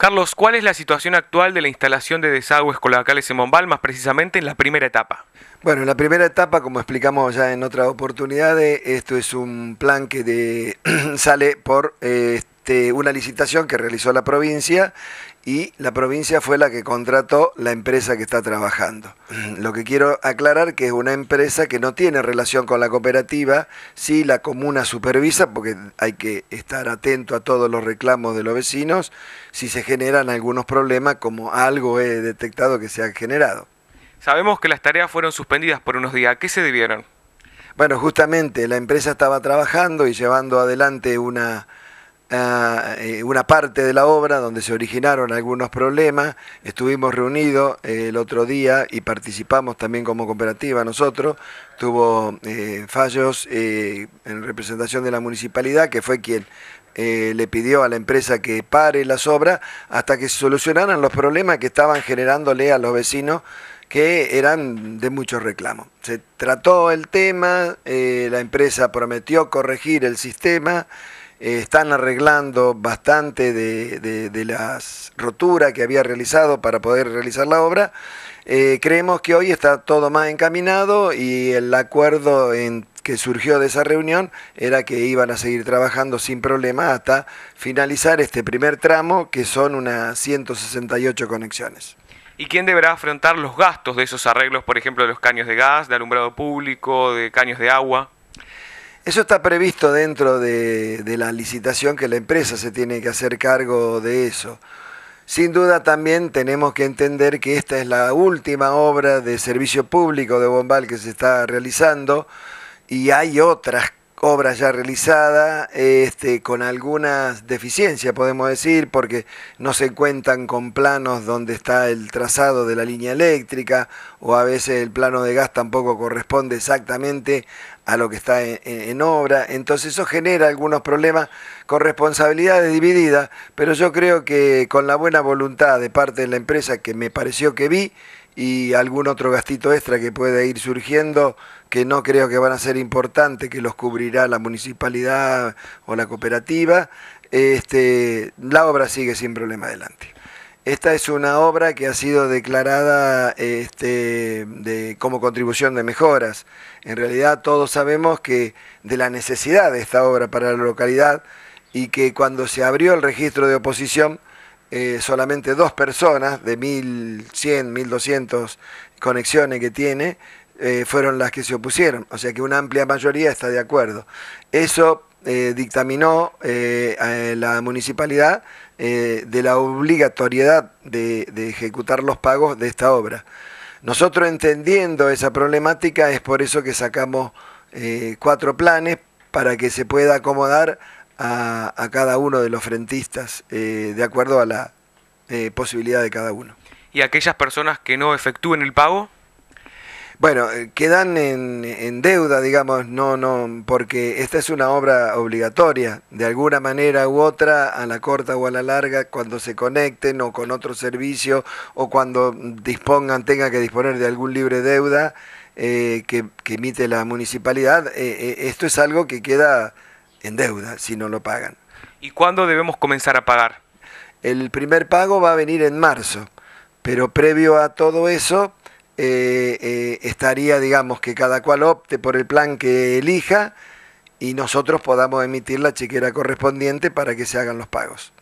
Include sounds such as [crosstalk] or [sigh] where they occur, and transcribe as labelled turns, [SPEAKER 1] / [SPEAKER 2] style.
[SPEAKER 1] Carlos, ¿cuál es la situación actual de la instalación de desagües colabacales en Mombal, más precisamente en la primera etapa?
[SPEAKER 2] Bueno, en la primera etapa, como explicamos ya en otras oportunidades, esto es un plan que de, [clears throat] sale por... Este, una licitación que realizó la provincia y la provincia fue la que contrató la empresa que está trabajando. Lo que quiero aclarar que es una empresa que no tiene relación con la cooperativa, sí la comuna supervisa porque hay que estar atento a todos los reclamos de los vecinos si se generan algunos problemas como algo he detectado que se ha generado.
[SPEAKER 1] Sabemos que las tareas fueron suspendidas por unos días, ¿a qué se debieron?
[SPEAKER 2] Bueno, justamente la empresa estaba trabajando y llevando adelante una Ah, eh, una parte de la obra donde se originaron algunos problemas. Estuvimos reunidos eh, el otro día y participamos también como cooperativa nosotros. Tuvo eh, fallos en representación de la municipalidad, que fue quien le pidió a la empresa que pare las obras hasta que se solucionaran los problemas que estaban generándole a los vecinos que eran de mucho reclamo. Se trató el tema, la empresa prometió corregir el sistema eh, están arreglando bastante de, las roturas que había realizado para poder realizar la obra. Eh, creemos que hoy está todo más encaminado y el acuerdo que surgió de esa reunión era que iban a seguir trabajando sin problema hasta finalizar este primer tramo, que son unas 168 conexiones.
[SPEAKER 1] ¿Y quién deberá afrontar los gastos de esos arreglos, por ejemplo, de los caños de gas, de alumbrado público, de caños de agua?
[SPEAKER 2] Eso está previsto dentro de, la licitación que la empresa se tiene que hacer cargo de eso. Sin duda también tenemos que entender que esta es la última obra de servicio público de Bombal que se está realizando y hay otras obra ya realizada, este, con algunas deficiencias, podemos decir, porque no se cuentan con planos donde está el trazado de la línea eléctrica, o a veces el plano de gas tampoco corresponde exactamente a lo que está en, en obra. Entonces eso genera algunos problemas con responsabilidades divididas, pero yo creo que con la buena voluntad de parte de la empresa que me pareció que vi, y algún otro gastito extra que pueda ir surgiendo, que no creo que van a ser importantes, que los cubrirá la municipalidad o la cooperativa, este, la obra sigue sin problema adelante. Esta es una obra que ha sido declarada este, de, como contribución de mejoras. En realidad todos sabemos que de la necesidad de esta obra para la localidad y que cuando se abrió el registro de oposición, eh, solamente dos personas de 1.100, 1.200 conexiones que tiene, eh, fueron las que se opusieron. O sea que una amplia mayoría está de acuerdo. Eso eh, dictaminó a la municipalidad de la obligatoriedad de, ejecutar los pagos de esta obra. Nosotros entendiendo esa problemática es por eso que sacamos cuatro planes para que se pueda acomodar a, cada uno de los frentistas eh, de acuerdo a la eh, posibilidad de cada uno.
[SPEAKER 1] ¿Y aquellas personas que no efectúen el pago?
[SPEAKER 2] Bueno, eh, quedan en, deuda, digamos, no, no, porque esta es una obra obligatoria. De alguna manera u otra, a la corta o a la larga, cuando se conecten o con otro servicio o cuando dispongan, tengan que disponer de algún libre deuda que, emite la municipalidad, esto es algo que queda en deuda si no lo pagan.
[SPEAKER 1] ¿Y cuándo debemos comenzar a pagar?
[SPEAKER 2] El primer pago va a venir en marzo, pero previo a todo eso eh, eh, estaría, digamos, que cada cual opte por el plan que elija y nosotros podamos emitir la chequera correspondiente para que se hagan los pagos.